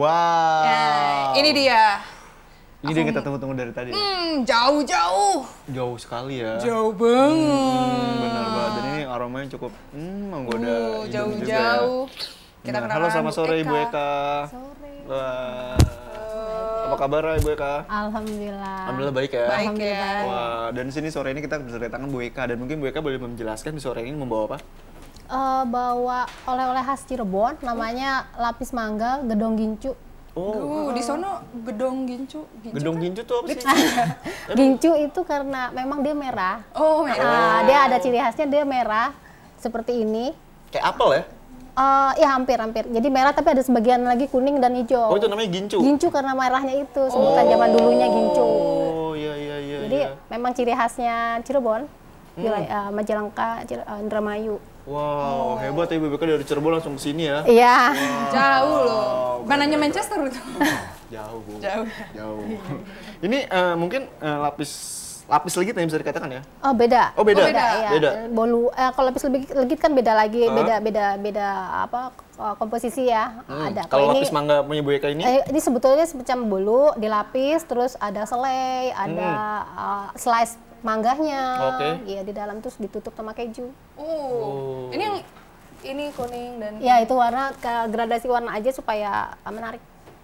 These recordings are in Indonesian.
Wow. Nah, ini dia. Ini dia kita tunggu-tunggu dari tadi. Ya? Hmm, jauh-jauh. Jauh sekali ya. Jauh banget. Hmm, benar banget. Dan ini aromanya cukup hmm, menggoda. Uh, jauh-jauh. Ya. Kita nah, halo selamat sore Eka. Ibu Eka. Sore. Wah. apa kabar Ibu Eka? Alhamdulillah. Alhamdulillah baik ya. Baik ya. Wah, dan sini sore ini kita berdatangan Bu Eka dan mungkin Bu Eka boleh menjelaskan di sore ini membawa apa? uh, bawa oleh-oleh khas Cirebon namanya lapis mangga gedong gincu Oh, uh, di sono gedong gincu. gincu gedong kan? gincu tuh apa sih? gincu itu karena memang dia merah. Oh, merah. Uh, oh. dia ada ciri khasnya dia merah seperti ini. Kayak apel ya? Uh, eh, ya hampir-hampir. Jadi merah tapi ada sebagian lagi kuning dan hijau. Oh itu namanya gincu. Gincu karena merahnya itu sebutan oh. zaman dulunya gincu. Oh iya iya iya. Jadi iya. memang ciri khasnya Cirebon, hmm. Wilayah, uh, Majalengka, Cire, uh, Indramayu. Wow, oh. hebat ya BBK dari Cirebon langsung ke sini ya. Iya. Wow. Jauh loh. Mana Mananya Manchester itu. Jauh, Bu. Jauh. Jauh. Ini uh, mungkin uh, lapis lapis legit yang bisa dikatakan ya? Oh, beda. Oh, beda. Oh, beda. Ya. beda. Bolu eh, kalau lapis legit kan beda lagi, beda beda beda apa eh, komposisi ya. Hmm. Ada. Kalau lapis mangga punya Bu Eka ini? Eh, ini sebetulnya semacam bolu dilapis terus ada selai, ada hmm. uh, slice Mangganya, Okay. Iya di dalam terus ditutup sama keju. Uh. Oh. Ini yang ini kuning dan Ya, itu warna gradasi warna aja supaya ah, menarik.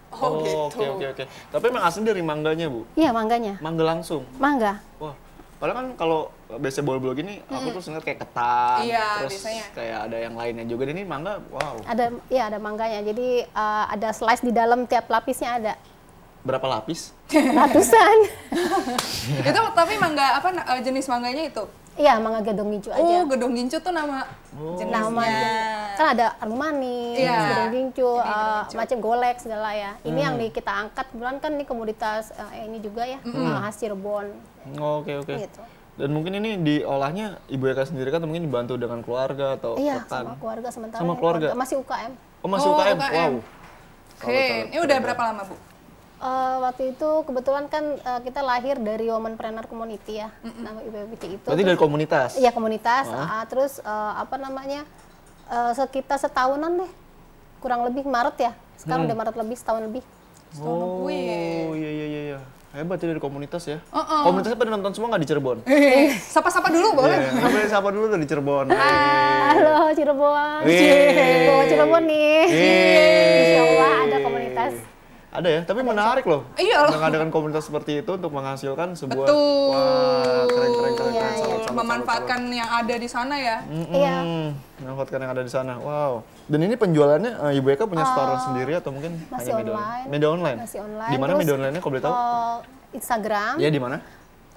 Oh, oh oke gitu. oke oke. Tapi emang asli dari mangganya, Bu? Iya, mangganya. Mangga langsung. Mangga. Wah. Padahal kan kalau biasa bol-bol gini, hmm. aku tuh sengat kayak ketan, iya, terus biasanya. kayak ada yang lainnya juga. Ini mangga, wow. Ada, iya ada mangganya. Jadi uh, ada slice di dalam tiap lapisnya ada berapa lapis? Ratusan. itu tapi mangga apa eh, jenis mangganya itu? Iya, mangga gedong gincu aja. Oh, gedong gincu tuh nama oh. jenisnya. Kan ada armani, manis, iya. gedong gincu, uh, macam golek segala ya. Ini hmm. yang kita angkat bulan kan ini komoditas uh, ini juga ya, hasil -hmm. uh, khas Cirebon. Oke, oh, oke. Okay, okay. gitu. Dan mungkin ini diolahnya Ibu Eka sendiri kan mungkin dibantu dengan keluarga atau Iya, sama keluarga sementara. Sama keluarga. Ya. keluarga. Masih UKM. Oh, masih oh, UKM. UKM. Wow. Oke, okay. ini udah berapa lama, Bu? Uh, waktu itu kebetulan kan uh, kita lahir dari Womanpreneur Community ya, mm -mm. nama IPBC itu. Berarti dari komunitas? Iya komunitas. Uh. Uh, terus uh, apa namanya uh, sekitar setahunan deh, kurang lebih Maret ya. Sekarang hmm. udah Maret lebih, setahun lebih. Setahun oh, lebih. iya iya iya. iya. Hebat ya dari komunitas ya. Uh -uh. Komunitasnya pada nonton semua nggak di Cirebon? Sapa-sapa dulu iya, boleh. Yeah, boleh sapa dulu dari Cirebon. Ah, halo Cirebon. Cirebon. Cirebon nih. Yeay. Ada ya, tapi ada menarik loh. Iya. Mengadakan komunitas seperti itu untuk menghasilkan sebuah Betul. wah keren keren keren. Iya, keren. iya. memanfaatkan salut, yang ada di sana ya. Mm -mm. Iya. Memanfaatkan yang ada di sana. Wow. Dan ini penjualannya uh, Ibu Eka punya uh, store ah, sendiri atau mungkin masih hanya media online. media online? Masih online. Di mana media online-nya kalau boleh tahu? Eh, Instagram. Iya, di mana?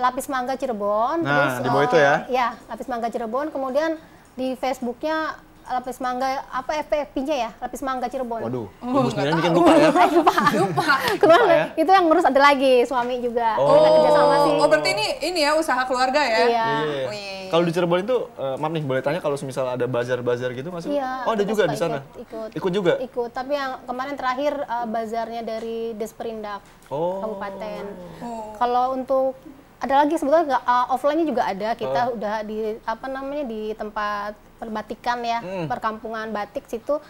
Lapis Mangga Cirebon. Nah, terus, di bawah uh, itu eh, ya? Iya, Lapis Mangga Cirebon. Kemudian di Facebooknya lapis mangga apa FPFP-nya ya? Lapis mangga Cirebon. Waduh, oh, Ibu sendiri bikin lupa ya? lupa. lupa. ya? itu yang ngurus ada lagi suami juga. Oh. Kita kerja sama sih. Oh, berarti ini ini ya usaha keluarga ya? Iya. iya. iya, iya. Kalau di Cirebon itu uh, maaf nih boleh tanya kalau misal ada bazar-bazar gitu masuk? Iya. Oh, ada juga di sana. Ikut, ikut. Ikut juga. Ikut, tapi yang kemarin terakhir uh, bazarnya dari Desperindak oh. Kabupaten. Oh. Kalau untuk ada lagi sebetulnya uh, offline-nya juga ada kita uh. udah di apa namanya di tempat perbatikan ya, hmm. perkampungan batik situ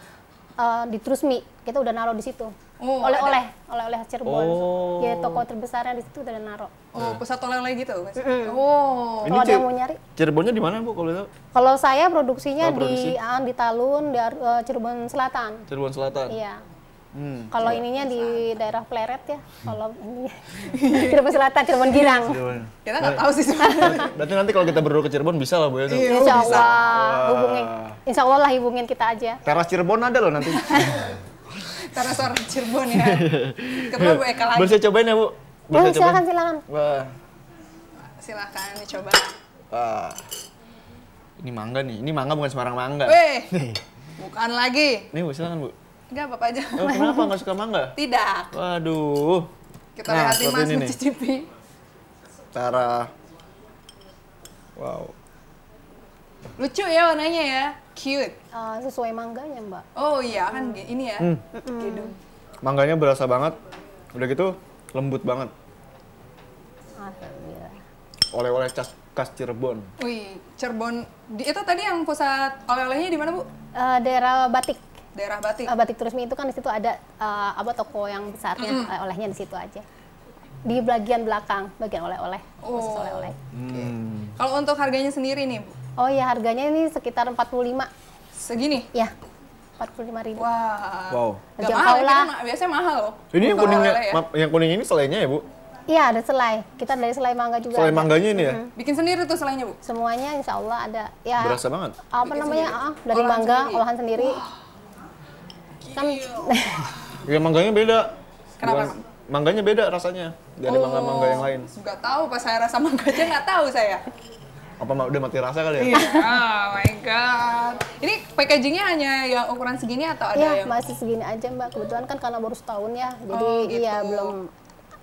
uh, di Trusmi. Kita udah naruh di situ. Oh, oleh-oleh, oleh-oleh Cirebon. Ya, oh. Ya toko terbesarnya di situ udah naruh. Oh, iya. pusat oleh-oleh gitu. Mm -hmm. Oh. Ini kalau ada mau nyari. Cirebonnya di mana, Bu, kalau itu? Kalau saya produksinya oh, produksi. di uh, ah, di Talun, di uh, Cirebon Selatan. Cirebon Selatan. Iya. Hmm, kalau iya. ininya di daerah Pleret ya, hmm. kalau ini Cirebon Selatan, Cirebon Girang. Iya, kita nggak nah, tahu sih sebenarnya. Nah, berarti nanti kalau kita berdua ke Cirebon bisa lah Bu ya? Iya, insya Allah, hubungin. Insya Allah lah hubungin kita aja. Teras Cirebon ada loh nanti. Teras orang Cirebon ya. Ketemu Bu Eka lagi. Ya, oh, Boleh saya cobain ya Bu? Boleh silakan, silakan. Wah. Silakan dicoba. Ini mangga nih, ini mangga bukan sembarang mangga. Weh, bukan lagi. Nih Bu, silakan Bu. Enggak, Bapak aja. Oh, kenapa nggak suka mangga? Tidak. Waduh. Kita nah, lihat Mas ini mencicipi. Cara. Wow. Lucu ya warnanya ya. Cute. Uh, sesuai mangganya, Mbak. Oh iya, kan hmm. ini ya. Hmm. Gitu. Mangganya berasa banget. Udah gitu lembut banget. Alhamdulillah. Oleh-oleh cas khas Cirebon. Wih, Cirebon. Itu tadi yang pusat oleh-olehnya di mana, Bu? Uh, daerah Batik daerah batik. Uh, batik turisme itu kan di situ ada uh, apa toko yang besarnya mm -hmm. olehnya di situ aja. Di bagian belakang, bagian oleh-oleh, oh. oleh-oleh. Hmm. Kalau untuk harganya sendiri nih, Bu? Oh ya, harganya ini sekitar 45. Segini? Ya. 45 ribu. Wah. Wow. wow. Gak mahal, biasanya mahal loh. Ini yang ya. kuningnya, ya. yang kuning ini selainya ya, Bu? Iya, ada selai. Kita dari selai mangga juga. Selai mangganya ini ya? Bikin sendiri tuh selainya, Bu? Semuanya insya Allah ada. Ya, Berasa banget? Apa Bikin namanya? Ah, ah, dari Olahan mangga, sendiri. olahan sendiri kan ya mangganya beda kenapa Bukan, mangganya beda rasanya dari oh, mangga-mangga yang lain nggak tahu pas saya rasa mangganya nggak tahu saya apa udah mati rasa kali ya? Iya. oh my god. Ini packagingnya hanya yang ukuran segini atau ada yeah, yang? masih segini aja mbak. Kebetulan kan karena baru setahun ya, oh, jadi oh, gitu. iya belum.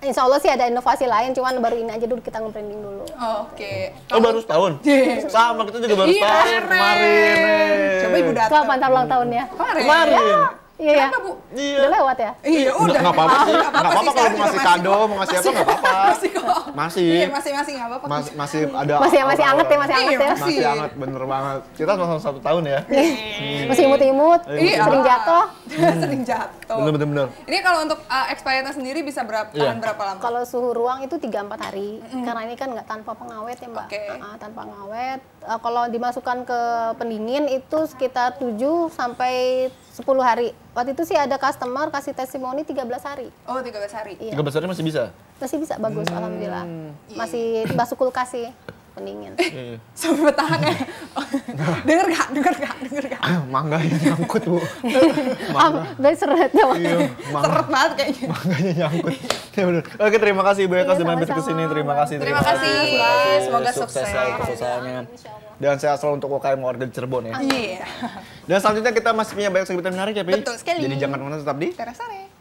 Insya Allah sih ada inovasi lain, cuman baru ini aja dulu kita nge-branding dulu. Oh, Oke. Okay. Oh, oh baru setahun? Yeah. Sama, kita juga baru iya, setahun iya, kemarin. Coba ibu datang. Kapan ulang tahunnya? Kemarin. Kemarin. Ya. Iya, iya. Bu? Iya. Udah lewat ya? Iya, udah. Enggak apa-apa sih. Enggak apa-apa kalau mau ngasih kado, mau ngasih apa enggak apa-apa. Masih kok. Masih. Iya, masih masih enggak apa-apa. Mas, masih ada Masih masih anget ya, masih anget ya. Iya, masih anget bener banget. Kita sama satu tahun ya. Masih imut-imut, iya. sering jatuh. Hmm. sering jatuh. Bener bener bener. Ini kalau untuk uh, expirednya sendiri bisa berapa iya. yeah. berapa lama? Kalau suhu ruang itu 3 4 hari mm karena ini kan nggak tanpa pengawet ya, Mbak. Okay. Uh, tanpa pengawet. Uh, kalau dimasukkan ke pendingin itu sekitar 7 sampai 10 hari. Waktu itu sih ada customer kasih testimoni 13 hari. Oh, 13 hari. Iya. 13 hari masih bisa? Masih bisa, bagus hmm. alhamdulillah. Iya. Masih masuk kulkas sih pendingin. Hmm. Sampai bertahan ya. Dengar gak? Dengar gak? Dengar gak? Ah, mangga yang nyangkut, Bu. mangga. Dari seretnya. Iya, mangga. Seret banget kayaknya. Mangganya nyangkut. ya benar. Oke, terima kasih Bu Eka sudah mampir ke sini. Terima kasih. Terima, terima kasih. kasih. Semoga sukses. sukses. Kesuksesannya. Dan sehat selalu untuk UKM warga Cirebon ya. Iya. Dan selanjutnya kita masih punya banyak segmen menarik ya, Pi. Betul sekali. Jadi jangan kemana tetap di Terasare.